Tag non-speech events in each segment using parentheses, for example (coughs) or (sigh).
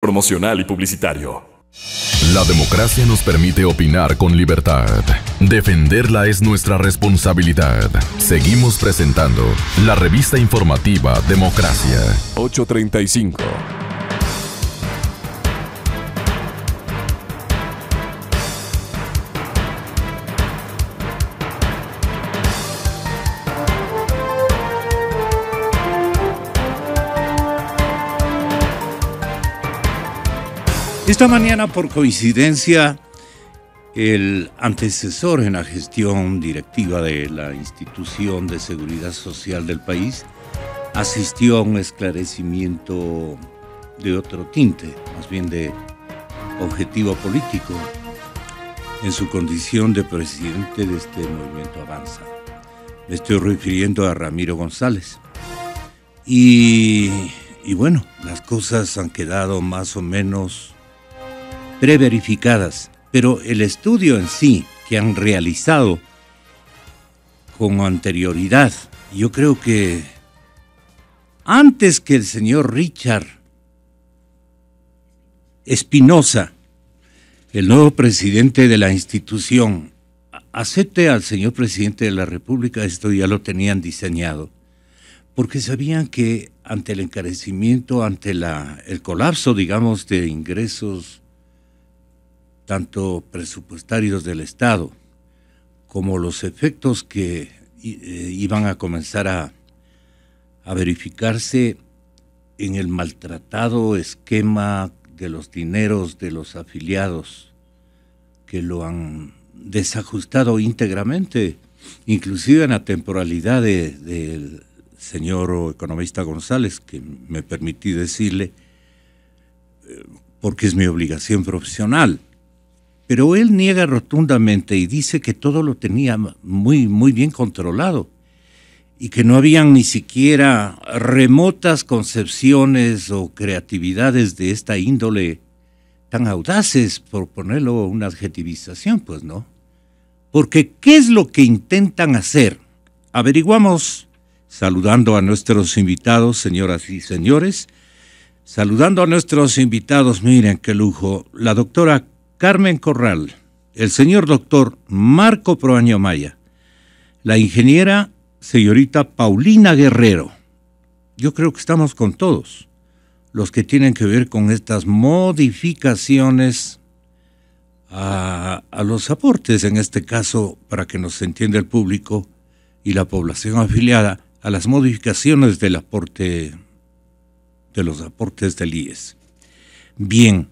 promocional y publicitario. La democracia nos permite opinar con libertad. Defenderla es nuestra responsabilidad. Seguimos presentando la revista informativa Democracia. 835. Esta mañana, por coincidencia, el antecesor en la gestión directiva de la institución de seguridad social del país asistió a un esclarecimiento de otro tinte, más bien de objetivo político, en su condición de presidente de este movimiento Avanza. Me estoy refiriendo a Ramiro González. Y, bueno, las cosas han quedado más o menos preverificadas, pero el estudio en sí que han realizado con anterioridad, yo creo que antes que el señor Richard Espinosa, el nuevo presidente de la institución, acepte al señor presidente de la República, esto ya lo tenían diseñado, porque sabían que ante el encarecimiento, ante el colapso, digamos, de ingresos tanto presupuestarios del Estado como los efectos que eh, iban a comenzar a, verificarse en el maltratado esquema de los dineros de los afiliados que lo han desajustado íntegramente, inclusive en la temporalidad del señor economista González, que me permití decirle, eh, porque es mi obligación profesional. Pero él niega rotundamente y dice que todo lo tenía muy, muy bien controlado y que no habían ni siquiera remotas concepciones o creatividades de esta índole tan audaces, por ponerlo una adjetivización, pues no. Porque ¿qué es lo que intentan hacer? Averiguamos, saludando a nuestros invitados, señoras y señores, saludando a nuestros invitados, miren qué lujo, la doctora Carmen Corral, el señor doctor Marco Proaño Maya, la ingeniera señorita Paulina Guerrero. Yo creo que estamos con todos los que tienen que ver con estas modificaciones a, los aportes, en este caso, para que nos entienda el público y la población afiliada, a las modificaciones del aporte de los aportes del IES. Bien,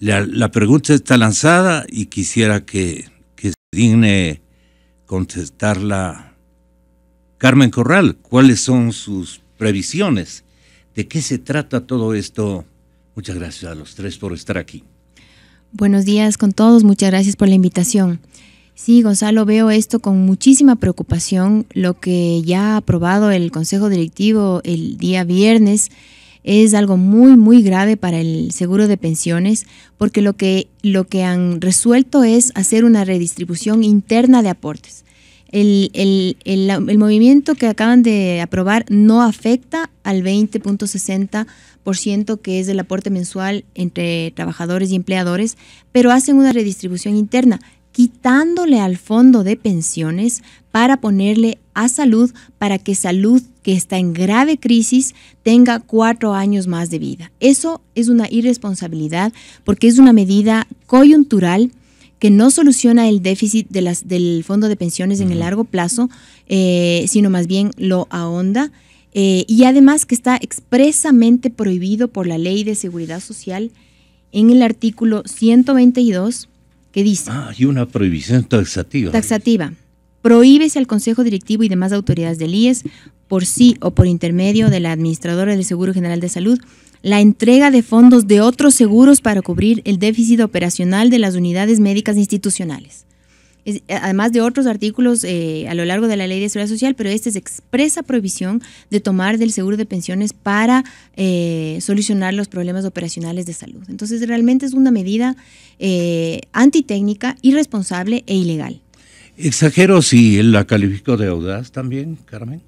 la, pregunta está lanzada y quisiera que, que se digne contestarla Carmen Corral. ¿Cuáles son sus previsiones? ¿De qué se trata todo esto? Muchas gracias a los tres por estar aquí. Buenos días con todos, muchas gracias por la invitación. Sí, Gonzalo, veo esto con muchísima preocupación, lo que ya ha aprobado el Consejo Directivo el día viernes es algo muy, muy grave para el seguro de pensiones, porque lo que, lo que han resuelto es hacer una redistribución interna de aportes. El, el movimiento que acaban de aprobar no afecta al 20.60% que es el aporte mensual entre trabajadores y empleadores, pero hacen una redistribución interna quitándole al fondo de pensiones para ponerle a salud para que salud que está en grave crisis tenga cuatro años más de vida. Eso es una irresponsabilidad porque es una medida coyuntural que no soluciona el déficit de las, del fondo de pensiones en el largo plazo, eh, sino más bien lo ahonda. Eh, y además que está expresamente prohibido por la Ley de Seguridad Social en el artículo 122 que dice... Ah, y una prohibición taxativa. Taxativa. Prohíbese al Consejo Directivo y demás autoridades del IES, por sí o por intermedio de la Administradora del Seguro General de Salud, la entrega de fondos de otros seguros para cubrir el déficit operacional de las unidades médicas institucionales. Eh, además de otros artículos eh, a lo largo de la ley de seguridad social, pero esta es expresa prohibición de tomar del seguro de pensiones para eh, solucionar los problemas operacionales de salud. Entonces, realmente es una medida eh, antitécnica, irresponsable e ilegal. Exagero si la calificó de audaz también, Carmen.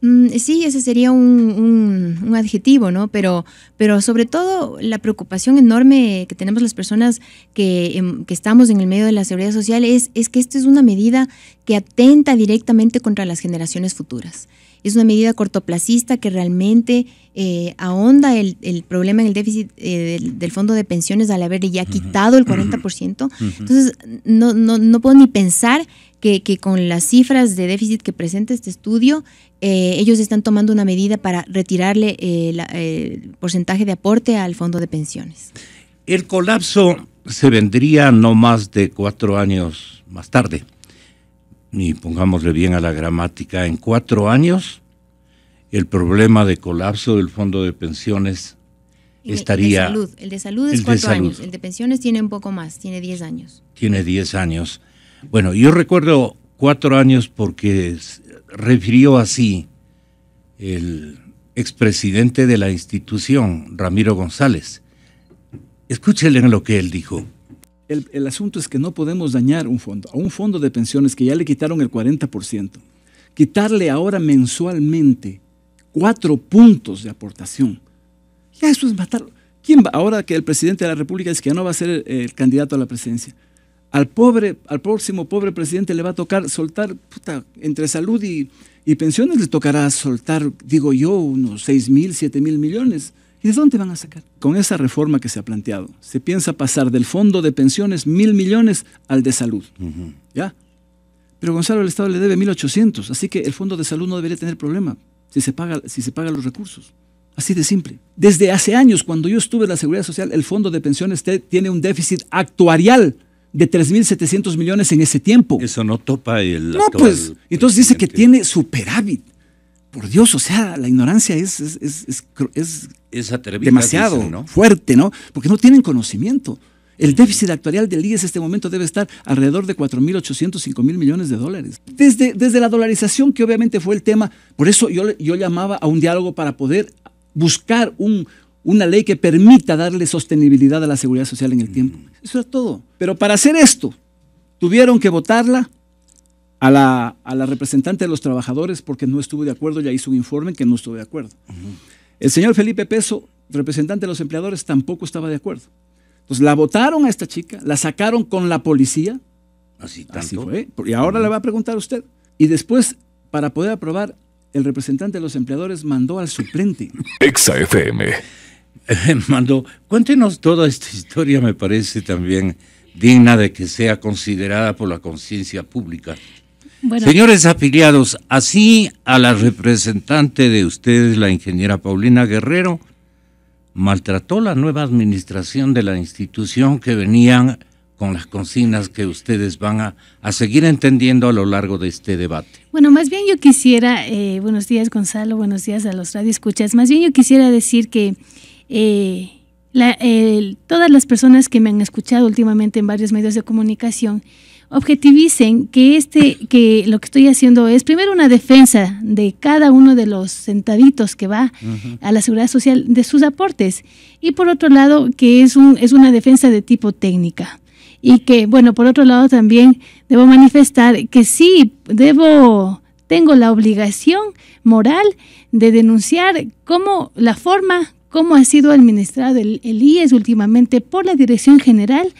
Mm, sí, ese sería un, adjetivo, ¿no? Pero, pero sobre todo la preocupación enorme que tenemos las personas em, que, estamos en el medio de la seguridad social es, es que esto es una medida que atenta directamente contra las generaciones futuras. Es una medida cortoplacista que realmente eh, ahonda el, problema en el déficit eh, del, fondo de pensiones al haber ya quitado el 40%. Entonces, no, no, no puedo ni pensar que, con las cifras de déficit que presenta este estudio, eh, ellos están tomando una medida para retirarle el porcentaje de aporte al fondo de pensiones. El colapso se vendría no más de cuatro años más tarde y pongámosle bien a la gramática, en cuatro años el problema de colapso del fondo de pensiones estaría... El de salud, el de salud es cuatro años, el de pensiones tiene un poco más, tiene diez años. Tiene diez años. Bueno, yo recuerdo cuatro años porque refirió así el expresidente de la institución, Ramiro González. Escúchenle lo que él dijo el, asunto es que no podemos dañar un fondo, a un fondo de pensiones que ya le quitaron el 40%. Quitarle ahora mensualmente cuatro puntos de aportación. Ya eso es matar. ¿Quién Ahora que el presidente de la República es que ya no va a ser el, candidato a la presidencia. Al pobre, al próximo pobre presidente le va a tocar soltar, entre salud y, y pensiones le tocará soltar, digo yo, unos 6 mil, 7 mil millones. ¿Y de dónde van a sacar? Con esa reforma que se ha planteado, se piensa pasar del fondo de pensiones mil millones al de salud. ¿Ya? Pero Gonzalo, el Estado le debe mil ochocientos, así que el fondo de salud no debería tener problema si se, paga, si se pagan los recursos. Así de simple. Desde hace años, cuando yo estuve en la Seguridad Social, el fondo de pensiones tiene un déficit actuarial de 3.700 millones en ese tiempo. Eso no topa el... No, pues. Entonces dice que tiene superávit por Dios, o sea, la ignorancia es, es, demasiado fuerte, ¿no? Porque no tienen conocimiento. El déficit actuarial del IES en este momento debe estar alrededor de 4.800, 5.000 millones de dólares. Desde, desde la dolarización, que obviamente fue el tema, por eso yo, yo llamaba a un diálogo para poder buscar un, una ley que permita darle sostenibilidad a la seguridad social en el tiempo. Mm. Eso era todo. Pero para hacer esto, tuvieron que votarla a la, representante de los trabajadores porque no estuvo de acuerdo, ya hizo un informe que no estuvo de acuerdo. El señor Felipe Peso, representante de los empleadores, tampoco estaba de acuerdo. Entonces la votaron a esta chica, la sacaron con la policía. Así, fue. Y ahora le va a preguntar a usted. Y después, para poder aprobar, el representante de los empleadores mandó al suplente. (laughs) Exa FM. (laughs) mandó, cuéntenos toda esta historia, me parece también digna de que sea considerada por la conciencia pública. Señores afiliados, así a la representante de ustedes, la ingeniera Paulina Guerrero, maltrató la nueva administración de la institución que venían con las consignas que ustedes van a, seguir entendiendo a lo largo de este debate. Bueno, más bien yo quisiera, eh, buenos días Gonzalo, buenos días a los radioescuchas, más bien yo quisiera decir que eh, todas las personas que me han escuchado últimamente en varios medios de comunicación, objetivicen que este que lo que estoy haciendo es primero una defensa de cada uno de los sentaditos que va a la seguridad social de sus aportes y por otro lado que es un es una defensa de tipo técnica y que bueno por otro lado también debo manifestar que sí debo tengo la obligación moral de denunciar cómo la forma cómo ha sido administrado el, el IES últimamente por la Dirección General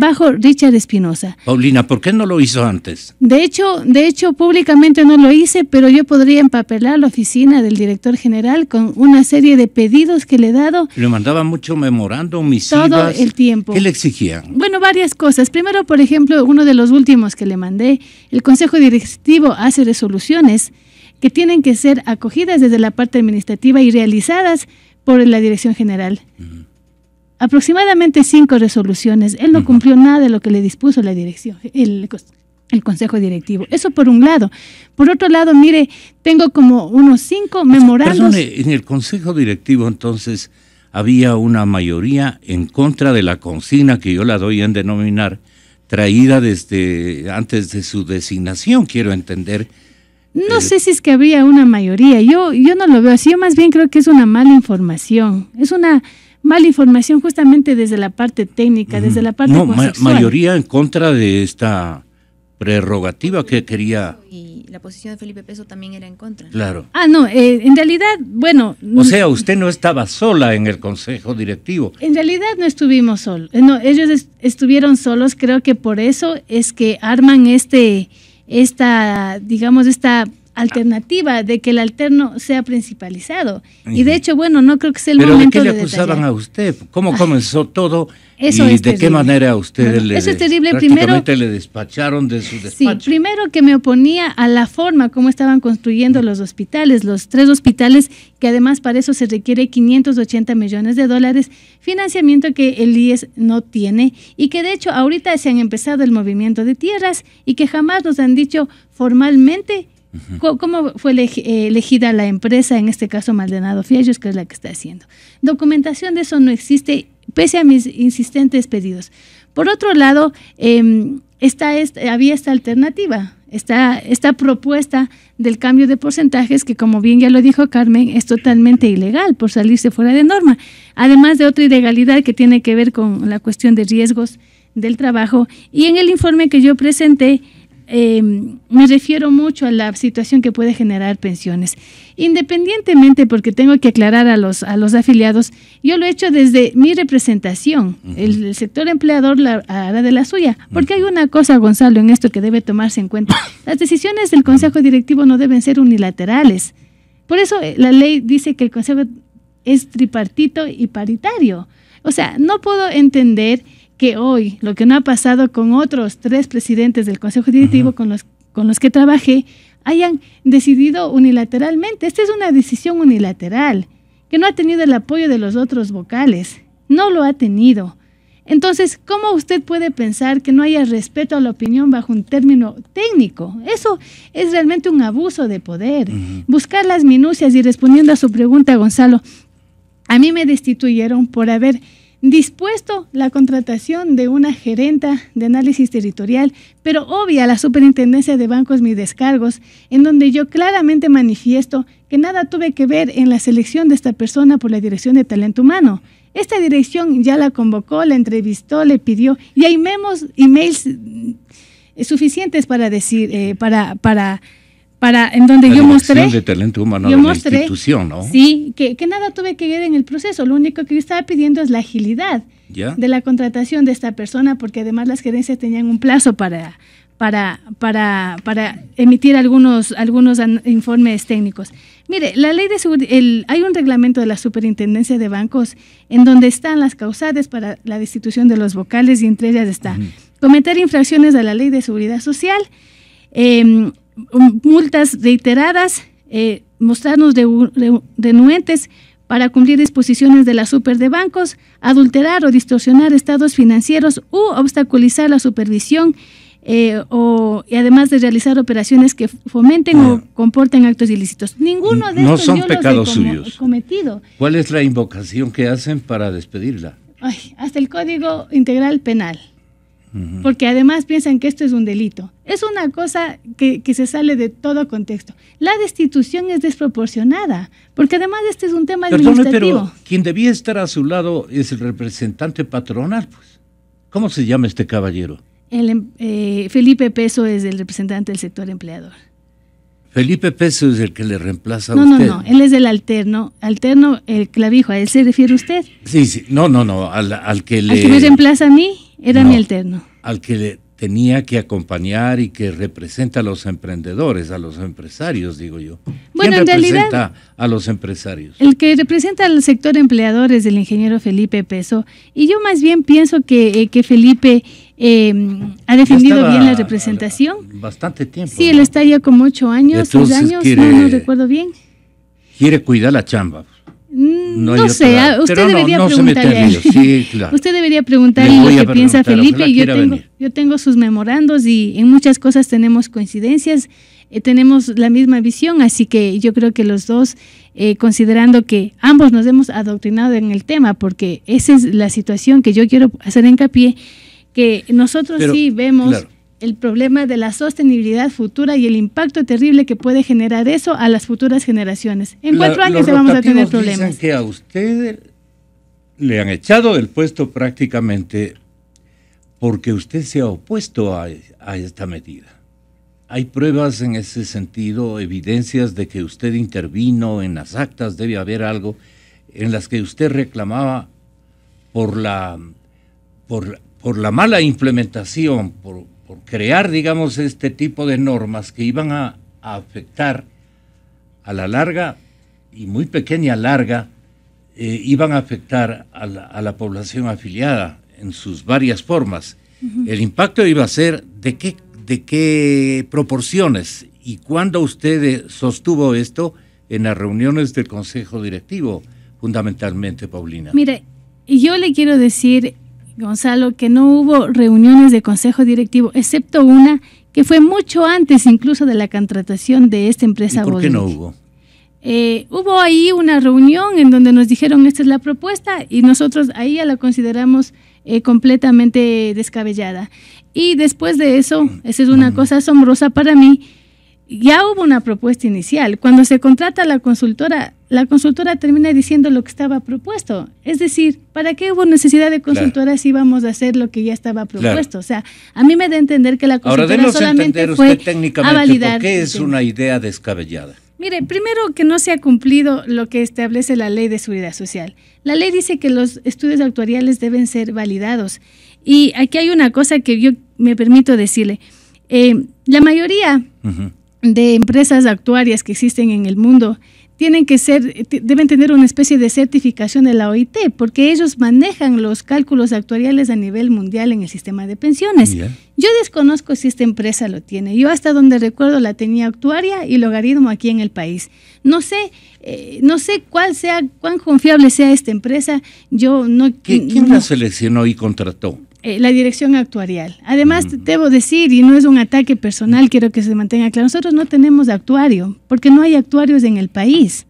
bajo Richard Espinosa. Paulina, ¿por qué no lo hizo antes? De hecho, de hecho, públicamente no lo hice, pero yo podría empapelar la oficina del director general con una serie de pedidos que le he dado. Le mandaba mucho memorando, misivas. Todo el tiempo. ¿Qué le exigían? Bueno, varias cosas. Primero, por ejemplo, uno de los últimos que le mandé, el Consejo Directivo hace resoluciones que tienen que ser acogidas desde la parte administrativa y realizadas por la Dirección General. Mm aproximadamente cinco resoluciones. Él no cumplió nada de lo que le dispuso la dirección, el, consejo directivo. Eso por un lado. Por otro lado, mire, tengo como unos cinco memorandos. en el consejo directivo entonces había una mayoría en contra de la consigna que yo la doy en denominar traída desde antes de su designación, quiero entender. No sé si es que había una mayoría, yo, yo no lo veo así, yo más bien creo que es una mala información, es una mala información justamente desde la parte técnica, desde la parte no, mayoría en contra de esta prerrogativa que quería. Y la posición de Felipe Peso también era en contra. Claro. Ah, no, eh, en realidad, bueno. O sea, usted no estaba sola en el consejo directivo. En realidad no estuvimos solos. Eh, no, ellos estuvieron solos. Creo que por eso es que arman este, esta, digamos, esta alternativa de que el alterno sea principalizado. Y de hecho, bueno, no creo que sea el momento de qué le acusaban a usted? ¿Cómo ah. comenzó todo? (laughs) Eso ¿Y de qué manera a usted le, es terrible. Primero, le despacharon de su despacho? Sí, primero que me oponía a la forma como estaban construyendo los hospitales, los tres hospitales, que además para eso se requiere 580 millones de dólares, financiamiento que el IES no tiene y que de hecho ahorita se han empezado el movimiento de tierras y que jamás nos han dicho formalmente ¿Cómo fue eh, elegida la empresa, en este caso Maldonado Fiallos, que es la que está haciendo? Documentación de eso no existe, pese a mis insistentes pedidos. Por otro lado, em, está había esta alternativa, esta, esta propuesta del cambio de porcentajes que, como bien ya lo dijo Carmen, es totalmente ilegal por salirse fuera de norma, además de otra ilegalidad que tiene que ver con la cuestión de riesgos del trabajo. Y en el informe que yo presenté, Em, me refiero mucho a la situación que puede generar pensiones. Independientemente, porque tengo que aclarar a los, afiliados, yo lo he hecho desde mi representación. el, sector empleador la, hará de la suya. Porque hay una cosa, Gonzalo, en esto que debe tomarse en cuenta. Las decisiones del Consejo Directivo no deben ser unilaterales. Por eso eh, la ley dice que el Consejo es tripartito y paritario. O sea, no puedo entender que hoy, lo que no ha pasado con otros tres presidentes del Consejo Directivo con los, con los que trabajé, hayan decidido unilateralmente. Esta es una decisión unilateral, que no ha tenido el apoyo de los otros vocales. No lo ha tenido. Entonces, ¿cómo usted puede pensar que no haya respeto a la opinión bajo un término técnico? Eso es realmente un abuso de poder. Buscar las minucias y respondiendo a su pregunta, Gonzalo, a mí me destituyeron por haber dispuesto la contratación de una gerenta de análisis territorial, pero obvia la superintendencia de bancos mis descargos, en donde yo claramente manifiesto que nada tuve que ver en la selección de esta persona por la dirección de talento humano. Esta dirección ya la convocó, la entrevistó, le pidió y hay memos, emails suficientes para decir, eh, para, para para en donde yo mostré talento humano la institución, ¿no? Sí, que, nada tuve que ver en el proceso, lo único que yo estaba pidiendo es la agilidad de la contratación de esta persona porque además las gerencias tenían un plazo para para, para, para emitir algunos, algunos informes técnicos. Mire, la ley de el, hay un reglamento de la Superintendencia de Bancos en donde están las causales para la destitución de los vocales y entre ellas está cometer infracciones a la ley de seguridad social, em, Um, multas reiteradas, eh, mostrarnos denuentes para cumplir disposiciones de la super de bancos, adulterar o distorsionar estados financieros u obstaculizar la supervisión eh, o, y además de realizar operaciones que fomenten o ah. comporten actos ilícitos. Ninguno de no estos son pecados suyos. cometido. ¿Cuál es la invocación que hacen para despedirla? hasta el Código Integral Penal porque además piensan que esto es un delito. Es una cosa que, se sale de todo contexto. La destitución es desproporcionada, porque además este es un tema administrativo. pero quien debía estar a su lado es el representante patronal, pues. ¿Cómo se llama este caballero? El, em, eh, Felipe Peso es el representante del sector empleador. Felipe Peso es el que le reemplaza a usted. No, no, no, él es el alterno, alterno, el clavijo, a él se refiere usted. Sí, sí, no, no, no, al, al que le... reemplaza a mí? Era mi alterno. Al que le tenía que acompañar y que representa a los emprendedores, a los empresarios, digo yo. Bueno, en representa realidad, a los empresarios? El que representa al sector empleador es el ingeniero Felipe Peso. Y yo más bien pienso que, eh, Felipe em, ha defendido bien la representación. Bastante tiempo. Sí, él está ya como ocho años, años, no recuerdo bien. Quiere cuidar la chamba. Mm, no, sé, ah, usted, debería no, no sí, claro. usted debería preguntarle. lo que piensa Felipe. yo tengo, yo tengo sus memorandos y en muchas cosas tenemos coincidencias, eh, tenemos la misma visión, así que yo creo que los dos, eh, considerando que ambos nos hemos adoctrinado en el tema, porque esa es la situación que yo quiero hacer hincapié, que nosotros sí vemos el problema de la sostenibilidad futura y el impacto terrible que puede generar eso a las futuras generaciones. En cuatro años vamos a tener problemas. Dicen que a usted le han echado del puesto prácticamente porque usted se ha opuesto a, esta medida. ¿Hay pruebas en ese sentido, evidencias de que usted intervino en las actas, debe haber algo, en las que usted reclamaba por la, por, por la mala implementación, por, crear, digamos, este tipo de normas que iban a, afectar a la larga y muy pequeña larga, eh, iban a afectar a la, población afiliada en sus varias formas. El impacto iba a ser de qué, de qué proporciones y cuándo usted eh, sostuvo esto en las reuniones del Consejo Directivo, fundamentalmente, Paulina. Mire, yo le quiero decir Gonzalo, que no hubo reuniones de consejo directivo, excepto una que fue mucho antes incluso de la contratación de esta empresa. ¿Y ¿Por qué no hubo? Eh, hubo ahí una reunión en donde nos dijeron esta es la propuesta y nosotros ahí ya la consideramos eh, completamente descabellada. Y después de eso, esa es una cosa asombrosa para mí, ya hubo una propuesta inicial. Cuando se contrata a la consultora, la consultora termina diciendo lo que estaba propuesto. Es decir, ¿para qué hubo necesidad de consultora si íbamos a hacer lo que ya estaba propuesto? O sea, a mí me da a entender que la consultora Ahora, solamente fue técnicamente a validar. ¿Por qué es una idea descabellada? Mire, primero que no se ha cumplido lo que establece la ley de seguridad social. La ley dice que los estudios actuariales deben ser validados. Y aquí hay una cosa que yo me permito decirle. Eh, la mayoría de empresas actuarias que existen en el mundo tienen que ser, deben tener una especie de certificación de la OIT, porque ellos manejan los cálculos actuariales a nivel mundial en el sistema de pensiones. Yo desconozco si esta empresa lo tiene. Yo hasta donde recuerdo la tenía actuaria y logaritmo aquí en el país. No sé, eh, no sé cuál sea, cuán confiable sea esta empresa. Yo no. ¿Quién la seleccionó y contrató? Eh, la dirección actuarial. Además, mm. debo decir, y no es un ataque personal, quiero que se mantenga claro, nosotros no tenemos actuario, porque no hay actuarios en el país.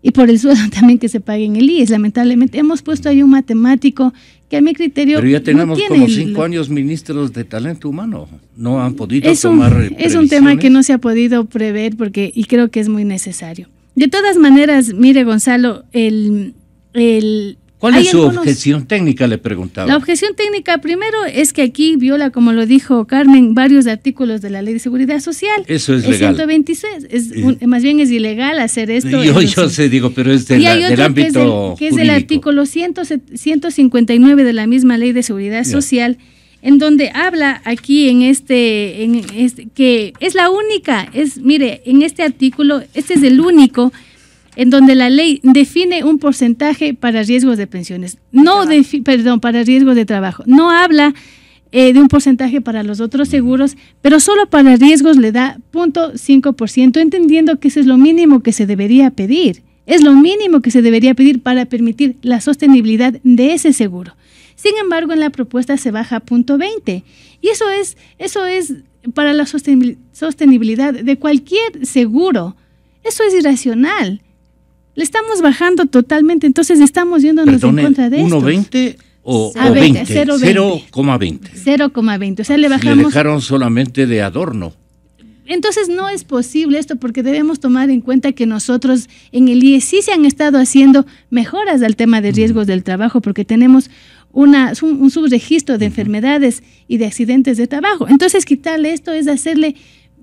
Y por el sueldo (laughs) también que se pague en el IES. Lamentablemente, hemos puesto ahí un matemático que a mi criterio. Pero ya tenemos como cinco años ministros de talento humano. No han podido tomar. es un tema que no se ha podido prever porque, y creo que es muy necesario. De todas maneras, mire, Gonzalo, el, el, ¿Cuál es su objeción técnica? Le preguntaba. La objeción técnica, primero, es que aquí viola, como lo dijo Carmen, varios artículos de la Ley de Seguridad Social. Eso es el 126. Es más bien es ilegal hacer esto. Yo, yo sé, digo, pero es del ámbito. Que es, el artículo 159 de la misma Ley de Seguridad Social. en donde habla aquí en este, en este, que es la única, es, mire, en este artículo, este es el único en donde la ley define un porcentaje para riesgos de pensiones, no perdón, para riesgos de trabajo. No habla eh, de un porcentaje para los otros seguros, pero solo para riesgos le da 0.5%, entendiendo que ese es lo mínimo que se debería pedir. Es lo mínimo que se debería pedir para permitir la sostenibilidad de ese seguro. Sin embargo, en la propuesta se baja a 0.20 y eso es, eso es para la sostenibilidad de cualquier seguro. Eso es irracional. Le estamos bajando totalmente, entonces estamos yéndonos en contra de esto. 1.20 o, o 20, 0,20. 0,20. O sea, le bajamos. Le dejaron solamente de adorno. Entonces no es posible esto porque debemos tomar en cuenta que nosotros en el IE sí se han estado haciendo mejoras al tema de riesgos del trabajo porque tenemos un, subregistro de enfermedades y de accidentes de trabajo. Entonces quitarle esto es hacerle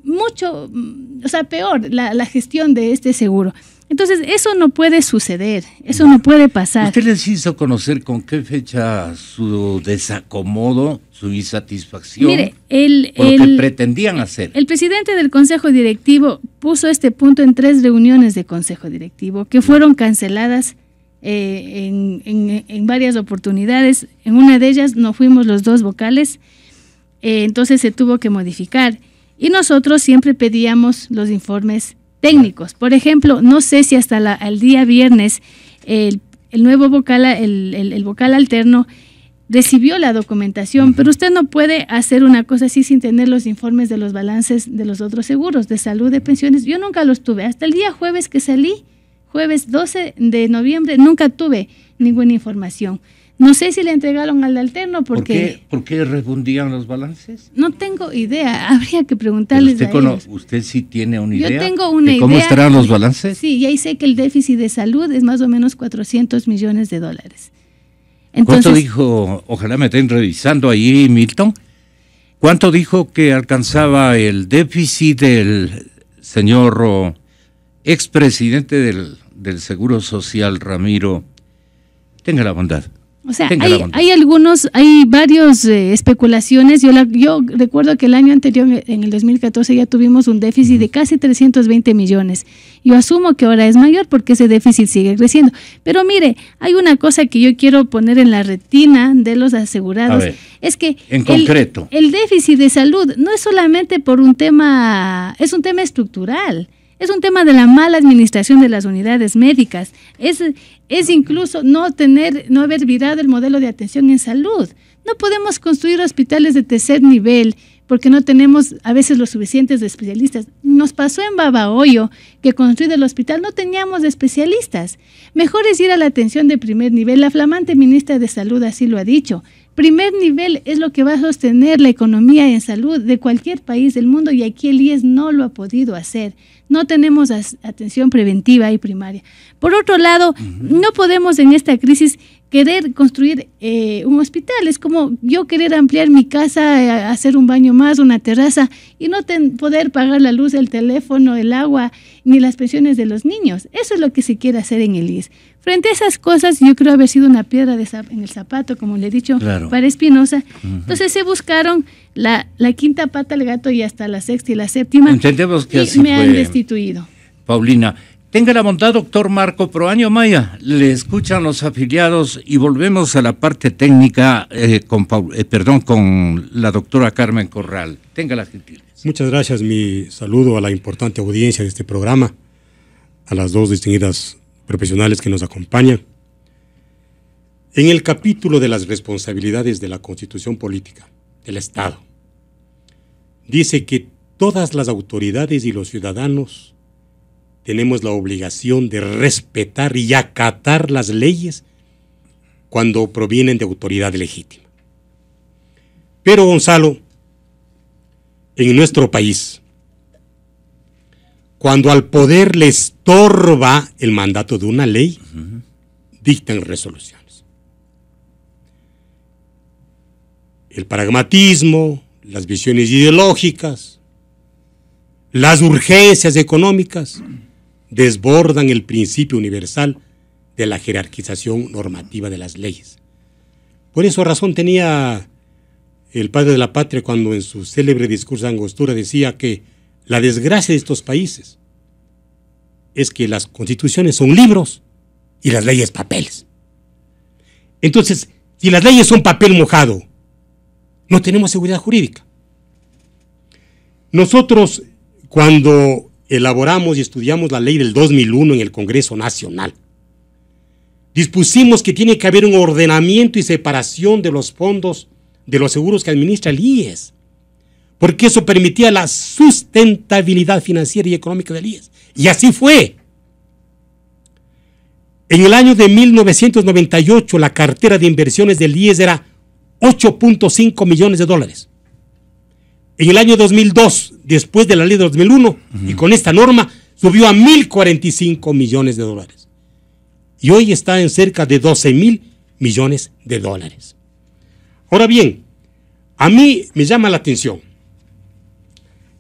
mucho, mm, o sea, peor la gestión de este seguro. Entonces, eso no puede suceder, eso no puede pasar. ¿Usted les hizo conocer con qué fecha su desacomodo, su insatisfacción? Mire, el, pretendían hacer. El presidente del Consejo Directivo puso este punto en tres reuniones de Consejo Directivo que fueron canceladas eh, en, en, varias oportunidades. En una de ellas no fuimos los dos vocales, eh, entonces se tuvo que modificar. Y nosotros siempre pedíamos los informes técnicos. Por ejemplo, no sé si hasta la, el día viernes el, nuevo vocal, el, vocal alterno recibió la documentación, pero usted no puede hacer una cosa así sin tener los informes de los balances de los otros seguros, de salud, de pensiones. Yo nunca los tuve. Hasta el día jueves que salí, jueves 12 de noviembre, nunca tuve ninguna información. No sé si le entregaron al alterno porque... ¿Por qué, ¿Por los balances? No tengo idea, (laughs) habría que preguntarle usted, a ellos. ¿Usted sí tiene una idea? Yo tengo una idea. ¿Cómo estarán los balances? Sí, y ahí sé que el déficit de salud es más o menos 400 millones de dólares. ¿Cuánto dijo, ojalá me estén revisando ahí Milton, cuánto dijo que alcanzaba el déficit del señor oh, expresidente del, del Seguro Social, Ramiro? Tenga la bondad. O sea, hay, algunos, hay varios eh, especulaciones. Yo, yo recuerdo que el año anterior, en el 2014, ya tuvimos un déficit de casi 320 millones. Yo asumo que ahora es mayor porque ese déficit sigue creciendo. Pero mire, hay una cosa que yo quiero poner en la retina de los asegurados. es que en concreto. el déficit de salud no es solamente por un tema, es un tema estructural. Es un tema de la mala administración de las unidades médicas. Es, es incluso no tener, no haber virado el modelo de atención en salud. No podemos construir hospitales de tercer nivel porque no tenemos a veces los suficientes de especialistas. Nos pasó en Babaoyo, que construido el hospital no teníamos especialistas. Mejor es ir a la atención de primer nivel. La flamante ministra de Salud así lo ha dicho. Primer nivel es lo que va a sostener la economía en salud de cualquier país del mundo y aquí el IES no lo ha podido hacer. No tenemos atención preventiva y primaria. Por otro lado, no podemos en esta crisis querer construir eh, un hospital. Es como yo querer ampliar mi casa, eh, hacer un baño más, una terraza y no poder pagar la luz, el teléfono, el agua, ni las pensiones de los niños. Eso es lo que se quiere hacer en el IES. Frente a esas cosas, yo creo haber sido una piedra en el zapato, como le he dicho, para Espinosa. Entonces se buscaron la, quinta pata al gato y hasta la sexta y la séptima. Entendemos y me han destituido. Paulina, Tenga la bondad, doctor Marco Proaño Maya. Le escuchan los afiliados y volvemos a la parte técnica eh, con, eh, perdón, con la doctora Carmen Corral. Tenga la gentileza. Muchas gracias. Mi saludo a la importante audiencia de este programa, a las dos distinguidas profesionales que nos acompañan. En el capítulo de las responsabilidades de la constitución política del Estado, dice que todas las autoridades y los ciudadanos tenemos la obligación de respetar y acatar las leyes cuando provienen de autoridad legítima. Pero Gonzalo, en nuestro país, cuando al poder le estorba el mandato de una ley, dictan resoluciones. El pragmatismo, las visiones ideológicas, las urgencias económicas desbordan el principio universal de la jerarquización normativa de las leyes. Por eso razón tenía el padre de la patria cuando en su célebre discurso de Angostura decía que la desgracia de estos países es que las constituciones son libros y las leyes papeles. Entonces, si las leyes son papel mojado, no tenemos seguridad jurídica. Nosotros, cuando elaboramos y estudiamos la ley del 2001 en el Congreso Nacional. Dispusimos que tiene que haber un ordenamiento y separación de los fondos de los seguros que administra el IES, porque eso permitía la sustentabilidad financiera y económica del IES. Y así fue. En el año de 1998 la cartera de inversiones del IES era 8.5 millones de dólares. En el año 2002 después de la ley de 2001 y con esta norma subió a 1.045 millones de dólares. Y hoy está en cerca de 12.000 mil millones de dólares. Ahora bien, a mí me llama la atención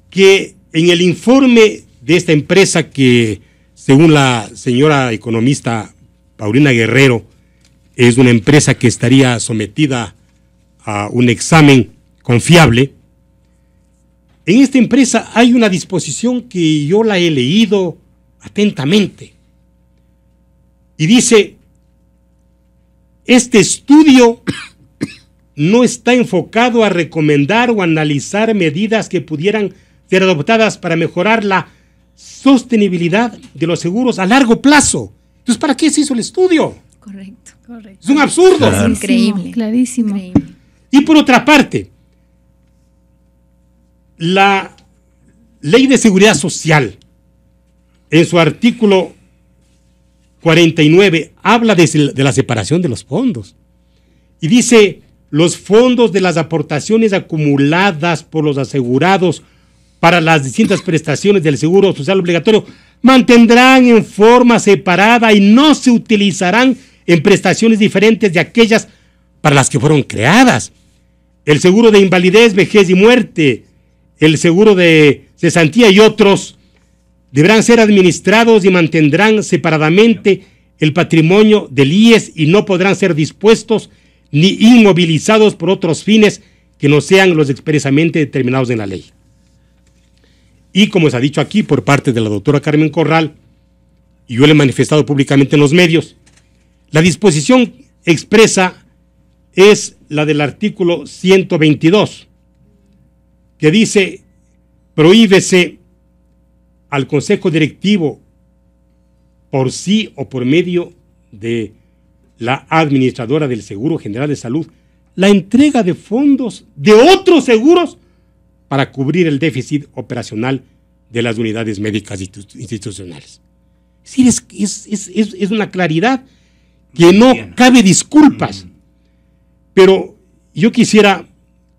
que en el informe de esta empresa que, según la señora economista Paulina Guerrero, es una empresa que estaría sometida a un examen confiable, en esta empresa hay una disposición que yo la he leído atentamente. Y dice, este estudio (coughs) no está enfocado a recomendar o analizar medidas que pudieran ser adoptadas para mejorar la sostenibilidad de los seguros a largo plazo. Entonces, ¿para qué se hizo el estudio? Correcto, correcto. Es un absurdo. Es increíble, clarísimo. Y por otra parte, la Ley de Seguridad Social, en su artículo 49, habla de, la separación de los fondos. Y dice, los fondos de las aportaciones acumuladas por los asegurados para las distintas prestaciones del Seguro Social Obligatorio mantendrán en forma separada y no se utilizarán en prestaciones diferentes de aquellas para las que fueron creadas. El seguro de invalidez, vejez y muerte, el seguro de cesantía y otros, deberán ser administrados y mantendrán separadamente el patrimonio del IES y no podrán ser dispuestos ni inmovilizados por otros fines que no sean los expresamente determinados en la ley. Y como se ha dicho aquí por parte de la doctora Carmen Corral, y yo le he manifestado públicamente en los medios, la disposición expresa es la del artículo 122 que dice, prohíbese al Consejo Directivo por sí o por medio de la administradora del Seguro General de Salud la entrega de fondos de otros seguros para cubrir el déficit operacional de las unidades médicas institucionales. Es, es, es una claridad que no cabe disculpas. Mm. Pero yo quisiera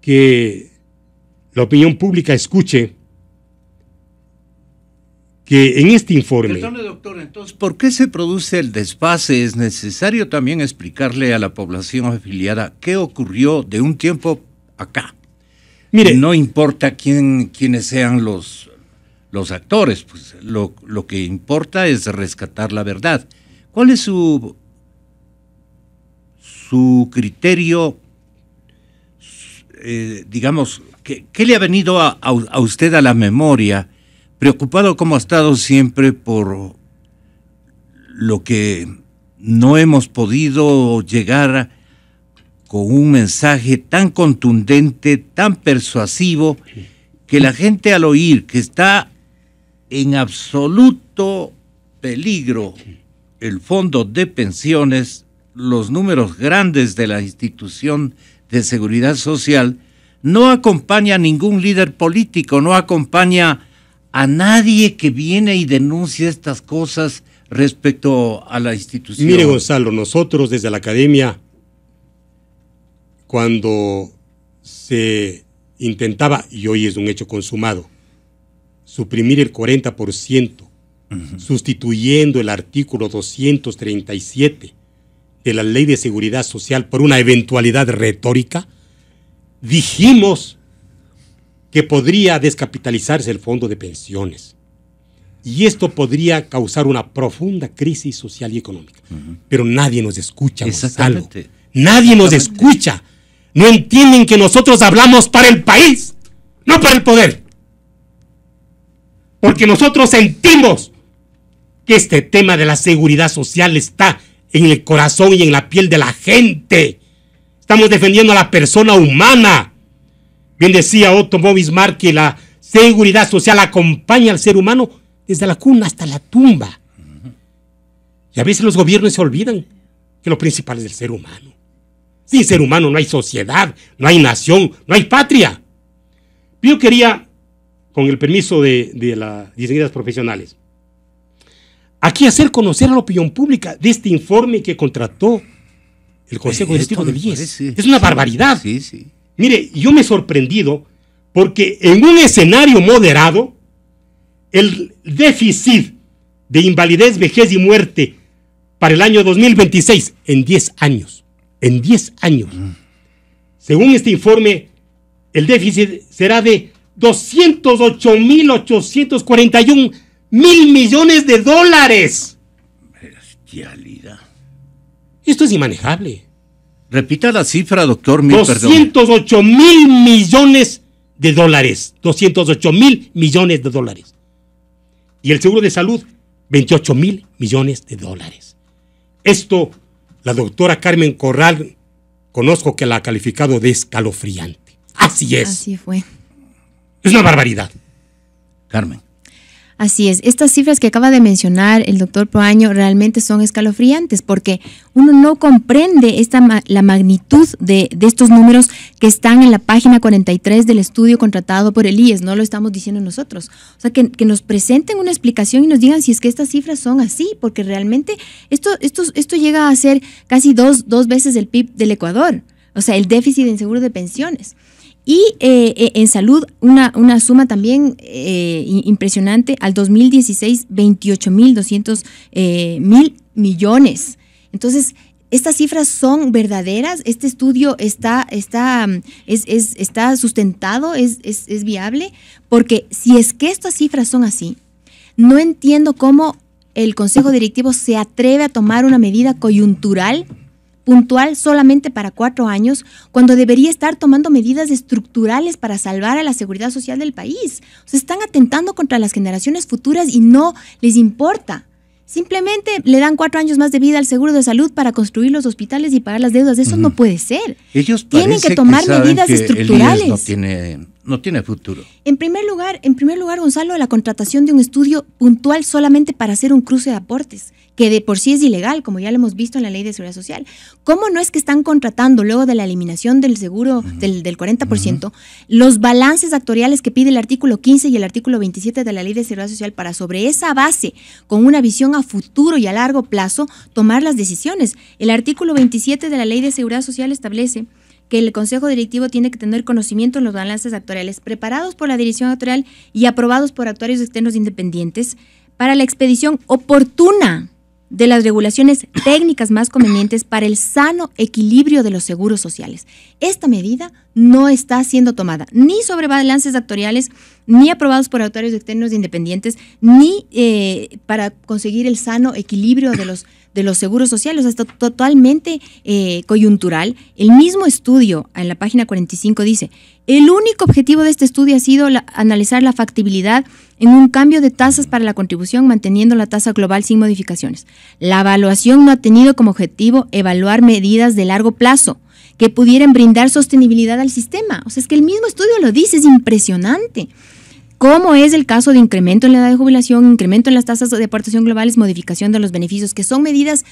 que la opinión pública escuche que en este informe... Perdón, doctor, entonces, ¿por qué se produce el desfase? Es necesario también explicarle a la población afiliada qué ocurrió de un tiempo acá. Mire, no importa quién, quiénes sean los, los actores, pues lo, que importa es rescatar la verdad. ¿Cuál es su, su criterio, eh, digamos, ¿Qué, le ha venido a, usted a la memoria, preocupado como ha estado siempre por lo que no hemos podido llegar con un mensaje tan contundente, tan persuasivo, que la gente al oír que está en absoluto peligro el fondo de pensiones, los números grandes de la institución de seguridad social, no acompaña a ningún líder político, no acompaña a nadie que viene y denuncia estas cosas respecto a la institución. Mire, Gonzalo, nosotros desde la academia, cuando se intentaba, y hoy es un hecho consumado, suprimir el 40%, sustituyendo el artículo 237 de la Ley de Seguridad Social por una eventualidad retórica, dijimos que podría descapitalizarse el fondo de pensiones. Y esto podría causar una profunda crisis social y económica. Pero nadie nos escucha, Nadie nos escucha. No entienden que nosotros hablamos para el país, no para el poder. Porque nosotros sentimos que este tema de la seguridad social está en el corazón y en la piel de la gente. Estamos defendiendo a la persona humana. Bien decía Otto Bobismar que la seguridad social acompaña al ser humano desde la cuna hasta la tumba. Y a veces los gobiernos se olvidan que lo principal es el ser humano. Sin ser humano no hay sociedad, no hay nación, no hay patria. Yo quería, con el permiso de, de las diseñadoras profesionales, aquí hacer conocer a la opinión pública de este informe que contrató el Consejo Ejecutivo eh, de Es una barbaridad. Mire, yo me he sorprendido porque en un escenario moderado, el déficit de invalidez, vejez y muerte para el año 2026 en 10 años, en 10 años, mm. según este informe, el déficit será de 208.841 mil millones de dólares. Bestialidad. Esto es inmanejable. Repita la cifra, doctor. Mil, 208 mil millones de dólares. 208 mil millones de dólares. Y el seguro de salud, 28 mil millones de dólares. Esto, la doctora Carmen Corral, conozco que la ha calificado de escalofriante. Así es. Así fue. Es una barbaridad. Carmen. Así es, estas cifras que acaba de mencionar el doctor Poaño realmente son escalofriantes porque uno no comprende esta, la magnitud de, estos números que están en la página 43 del estudio contratado por el IES, no lo estamos diciendo nosotros. O sea, que, nos presenten una explicación y nos digan si es que estas cifras son así, porque realmente esto, esto, esto llega a ser casi dos, dos veces el PIB del Ecuador, o sea, el déficit en seguro de pensiones. Y eh, eh, en salud, una, una suma también eh, impresionante, al 2016, mil eh, mil millones. Entonces, estas cifras son verdaderas, este estudio está, está, es, es, está sustentado, es, es, viable, porque si es que estas cifras son así, no entiendo cómo el Consejo Directivo se atreve a tomar una medida coyuntural puntual solamente para cuatro años, cuando debería estar tomando medidas estructurales para salvar a la seguridad social del país. Se están atentando contra las generaciones futuras y no les importa. Simplemente le dan cuatro años más de vida al seguro de salud para construir los hospitales y pagar las deudas. Eso no puede ser. Ellos tienen que tomar medidas estructurales. no tiene, futuro. En primer lugar, en primer lugar, Gonzalo, la contratación de un estudio puntual solamente para hacer un cruce de aportes que de por sí es ilegal, como ya lo hemos visto en la ley de seguridad social. ¿Cómo no es que están contratando luego de la eliminación del seguro del, del, 40% los balances actoriales que pide el artículo 15 y el artículo 27 de la ley de seguridad social para sobre esa base, con una visión a futuro y a largo plazo, tomar las decisiones? El artículo 27 de la ley de seguridad social establece que el Consejo Directivo tiene que tener conocimiento en los balances actuariales preparados por la Dirección Actuarial y aprobados por actuarios externos independientes para la expedición oportuna de las regulaciones técnicas más convenientes para el sano equilibrio de los seguros sociales. Esta medida no está siendo tomada, ni sobre balances actoriales, ni aprobados por autores externos e independientes, ni eh, para conseguir el sano equilibrio de los, de los seguros sociales. O está totalmente eh, coyuntural. El mismo estudio en la página 45 dice, el único objetivo de este estudio ha sido analizar la factibilidad en un cambio de tasas para la contribución manteniendo la tasa global sin modificaciones. La evaluación no ha tenido como objetivo evaluar medidas de largo plazo que pudieran brindar sostenibilidad al sistema. O sea, es que el mismo estudio lo dice, es impresionante. ¿Cómo es el caso de incremento en la edad de jubilación, incremento en las tasas de aportación globales, modificación de los beneficios, que son medidas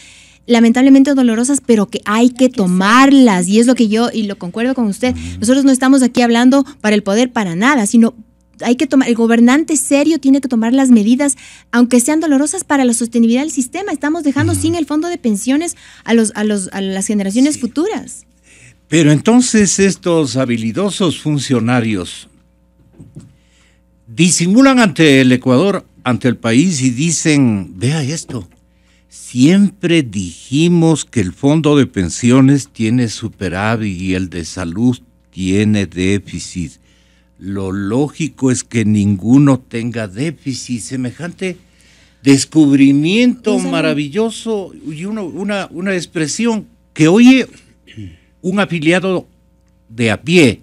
lamentablemente dolorosas, pero que hay que tomarlas. Y es lo que yo, y lo concuerdo con usted, nosotros no estamos aquí hablando para el poder para nada, sino hay que tomar, el gobernante serio tiene que tomar las medidas, aunque sean dolorosas para la sostenibilidad del sistema. Estamos dejando sin el fondo de pensiones a, los, a, los, a las generaciones futuras. Pero entonces estos habilidosos funcionarios disimulan ante el Ecuador, ante el país y dicen, vea esto, siempre dijimos que el fondo de pensiones tiene superávit y el de salud tiene déficit. Lo lógico es que ninguno tenga déficit semejante descubrimiento pues, maravilloso y una, una expresión que oye un afiliado de a pie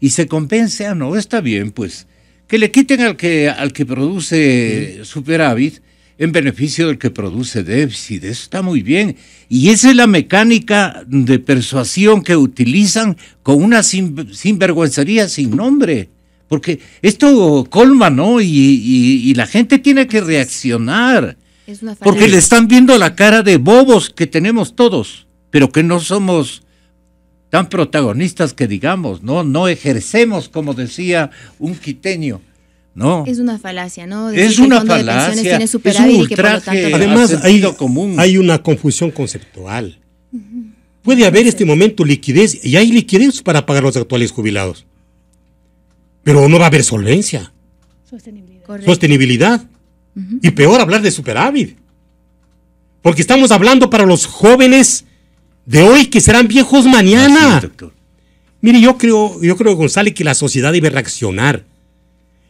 y se compense, ah, no, está bien, pues que le quiten al que, al que produce superávit en beneficio del que produce déficit. Eso está muy bien. Y esa es la mecánica de persuasión que utilizan con una sin, sin nombre. Porque esto colma, ¿no? Y, la gente tiene que reaccionar. porque le están viendo la cara de bobos que tenemos todos, pero que no somos tan protagonistas que digamos, no, no ejercemos, como decía un quiteño. No. Es una falacia, ¿no? es una falacia. es un ultraje. Además, hay, común. hay una confusión conceptual. Puede haber este momento liquidez, y hay liquidez para pagar los actuales jubilados. Pero no va a haber solvencia. Sostenibilidad. Y peor hablar de superávit. Porque estamos hablando para los jóvenes de hoy que serán viejos mañana. Mire, yo creo, yo creo, González, que la sociedad debe reaccionar.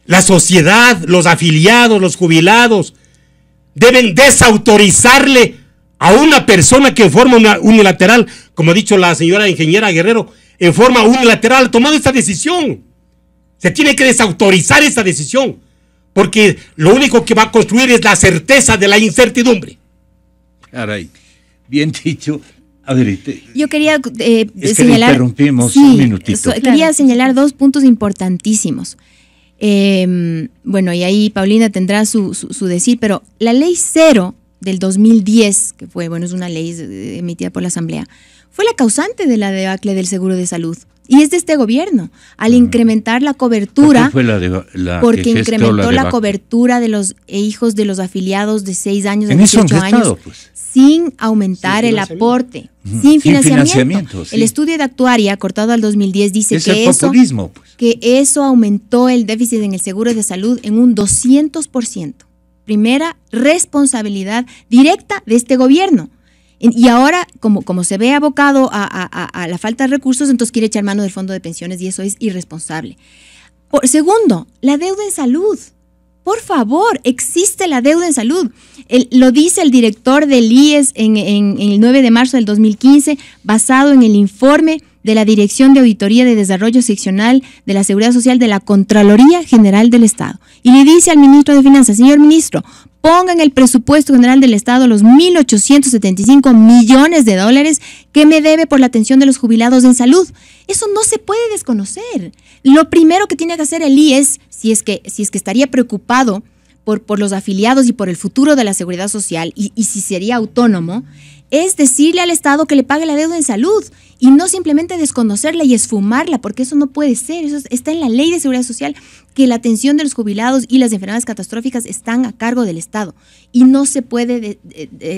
La sociedad, los afiliados, los jubilados, deben desautorizarle a una persona que en forma unilateral, como ha dicho la señora ingeniera Guerrero, en forma unilateral ha tomado esta decisión. Se tiene que desautorizar esta decisión, porque lo único que va a construir es la certeza de la incertidumbre. Caray, bien dicho. Yo quería eh, señalar. quería señalar dos puntos importantísimos. Em, bueno, y ahí Paulina tendrá su, su, su, decir, pero la ley cero del 2010, que fue, bueno, es una ley emitida por la Asamblea, fue la causante de la debacle del seguro de salud. Y es de este gobierno, al incrementar la cobertura, porque incrementó la, cobertura de los hijos de los afiliados de 6 años de 18 años, pues. sin aumentar el aporte, sin financiamiento. El estudio de actuaria, cortado al 2010, dice que, eso, pues. que eso aumentó el déficit en el seguro de salud en un 200%. Primera responsabilidad directa de este gobierno y ahora, como, se ve abocado a, la falta de recursos, entonces quiere echar mano del fondo de pensiones y eso es irresponsable. Por, segundo, la deuda en salud. Por favor, existe la deuda en salud. lo dice el director del IES en, en, el 9 de marzo del 2015, basado en el informe de la Dirección de Auditoría de Desarrollo Seccional de la Seguridad Social de la Contraloría General del Estado. Y le dice al ministro de Finanzas, señor ministro, ponga en el presupuesto general del Estado los 1.875 millones de dólares que me debe por la atención de los jubilados en salud. Eso no se puede desconocer. Lo primero que tiene que hacer el IES, si es que, si es que estaría preocupado por, por los afiliados y por el futuro de la seguridad social y, y si sería autónomo, es decirle al Estado que le pague la deuda en salud y no simplemente desconocerla y esfumarla, porque eso no puede ser, eso está en la ley de seguridad social que la atención de los jubilados y las enfermedades catastróficas están a cargo del Estado y no se puede,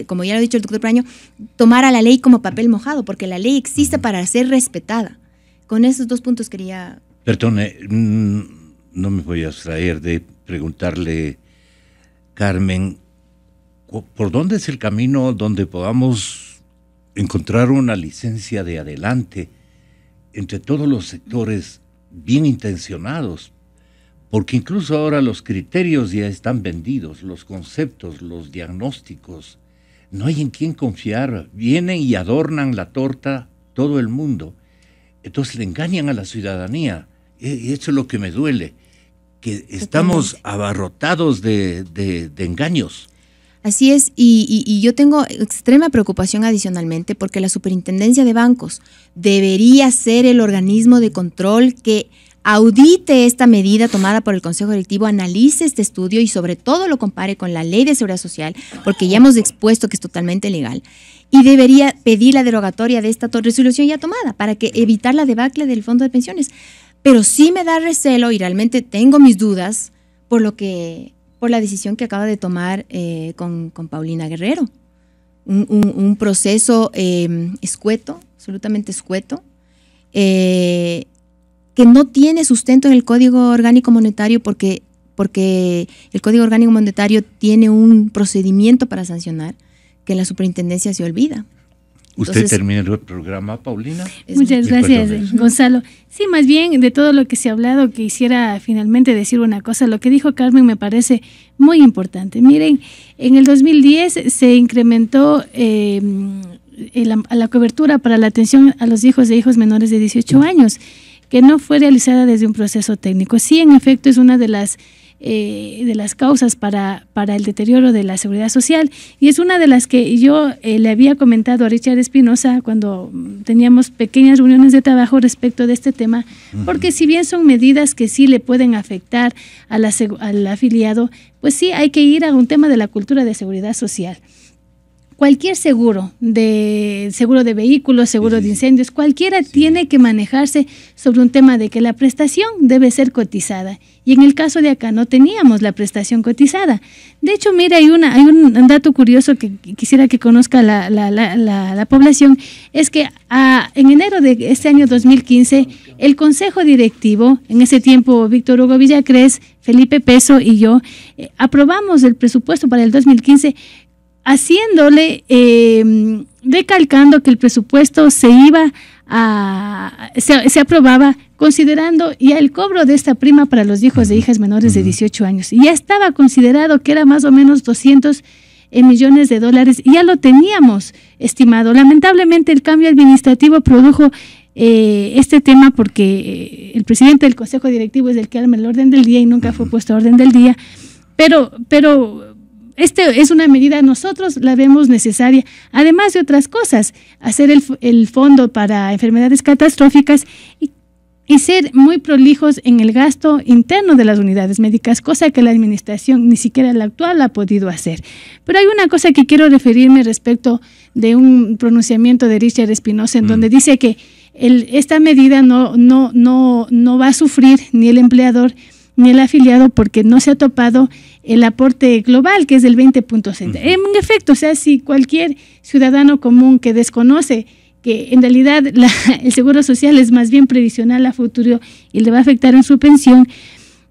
como ya lo ha dicho el doctor Praño, tomar a la ley como papel mojado, porque la ley existe para ser respetada. Con esos dos puntos quería... Perdone, eh, mm, no me voy a abstraer de preguntarle, Carmen, ¿por dónde es el camino donde podamos encontrar una licencia de adelante entre todos los sectores bien intencionados, porque incluso ahora los criterios ya están vendidos, los conceptos, los diagnósticos. No hay en quién confiar. Vienen y adornan la torta todo el mundo. Entonces le engañan a la ciudadanía. E-, y eso es lo que me duele, que estamos abarrotados de, engaños. Así es, y, yo tengo extrema preocupación adicionalmente porque la Superintendencia de Bancos debería ser el organismo de control que audite esta medida tomada por el Consejo Directivo, analice este estudio y sobre todo lo compare con la Ley de Seguridad Social, porque ya hemos expuesto que es totalmente legal, y debería pedir la derogatoria de esta resolución ya tomada para que evitar la debacle del fondo de pensiones. Pero sí me da recelo y realmente tengo mis dudas por lo que por la decisión que acaba de tomar eh, con, Paulina Guerrero. Un, proceso eh, escueto, absolutamente escueto, eh, que no tiene sustento en el Código Orgánico Monetario porque, porque el Código Orgánico Monetario tiene un procedimiento para sancionar que la superintendencia se olvida. Usted termina el programa, Paulina. Muchas gracias, Gonzalo. Sí, más bien de todo lo que se ha hablado, quisiera finalmente decir una cosa. Lo que dijo Carmen me parece muy importante. Miren, en el 2010 se incrementó eh, la, cobertura para la atención a los hijos de hijos menores de 18 mm. años que no fue realizada desde un proceso técnico. Sí, en efecto, es una de las eh, de las causas para, para el deterioro de la seguridad social y es una de las que yo eh, le había comentado a Richard Espinosa cuando teníamos pequeñas reuniones de trabajo respecto de este tema, porque si bien son medidas que sí le pueden afectar al afiliado, pues sí hay que ir a un tema de la cultura de seguridad social cualquier seguro, de seguro de vehículos, seguro de incendios, cualquiera tiene que manejarse sobre un tema de que la prestación debe ser cotizada. Y en el caso de acá no teníamos la prestación cotizada. De hecho, mira, hay, una, hay un dato curioso que quisiera que conozca la, población, es que ah, en enero de este año 2015, el Consejo Directivo, en ese tiempo Víctor Hugo Villacrés, Felipe Peso y yo, eh, aprobamos el presupuesto para el 2015 haciéndole, eh, recalcando que el presupuesto se iba a, se, aprobaba considerando ya el cobro de esta prima para los hijos de hijas menores de 18 años. Y ya estaba considerado que era más o menos 200 eh, millones de dólares ya lo teníamos estimado. Lamentablemente el cambio administrativo produjo eh, este tema porque el presidente del Consejo Directivo es el que arma el orden del día y nunca fue puesto orden del día, pero, pero este es una medida, nosotros la vemos necesaria, además de otras cosas, hacer el, fondo para enfermedades catastróficas y ser muy prolijos en el gasto interno de las unidades médicas, cosa que la administración, ni siquiera la actual, ha podido hacer. Pero hay una cosa que quiero referirme respecto de un pronunciamiento de Richard Espinosa, en mm. donde dice que el, esta medida no, no, no, no va a sufrir ni el empleador ni el afiliado porque no se ha topado el aporte global, que es del 20.60. En efecto, o sea, si cualquier ciudadano común que desconoce que en realidad (laughs) el seguro social es más bien previsional a futuro y le va a afectar en su pensión,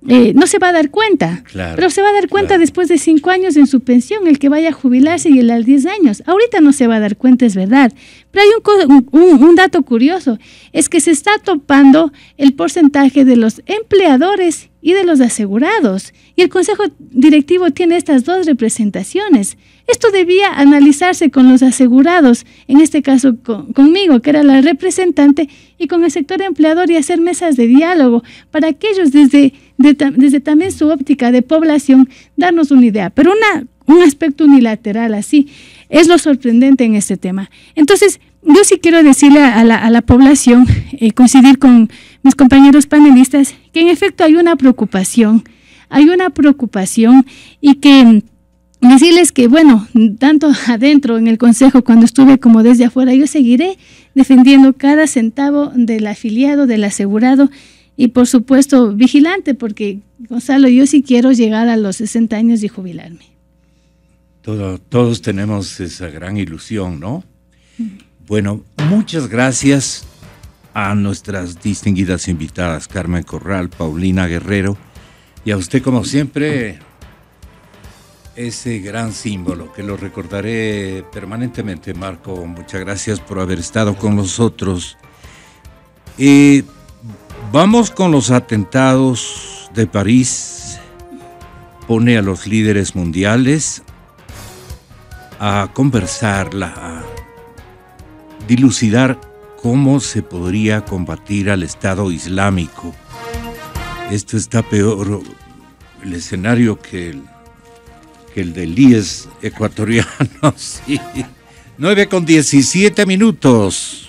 eh, no se va a dar cuenta. Claro, pero se va a dar cuenta después de cinco años en su pensión, el que vaya a jubilarse y el al 10 años. Ahorita no se va a dar cuenta, es verdad. Pero hay un, un dato curioso, es que se está topando el porcentaje de los empleadores y de los asegurados, y el Consejo Directivo tiene estas dos representaciones. Esto debía analizarse con los asegurados, en este caso conmigo, que era la representante, y con el sector empleador y hacer mesas de diálogo para aquellos desde, desde también su óptica de población darnos una idea. Pero una un aspecto unilateral así. Es lo sorprendente en este tema. Entonces, yo sí quiero decirle a la, población, eh, coincidir con mis compañeros panelistas, que en efecto hay una preocupación, hay una preocupación y que decirles que, bueno, tanto adentro en el Consejo cuando estuve como desde afuera, yo seguiré defendiendo cada centavo del afiliado, del asegurado y por supuesto vigilante, porque Gonzalo, yo sí quiero llegar a los 60 años y jubilarme todos tenemos esa gran ilusión, ¿no? Bueno, muchas gracias a nuestras distinguidas invitadas, Carmen Corral, Paulina Guerrero, y a usted como siempre, ese gran símbolo que lo recordaré permanentemente, Marco. Muchas gracias por haber estado con nosotros. y vamos con los atentados de París. Pone a los líderes mundiales a conversarla, a dilucidar cómo se podría combatir al Estado Islámico. Esto está peor el escenario que el, que el del IES ecuatoriano, 9 (laughs) con 17 minutos.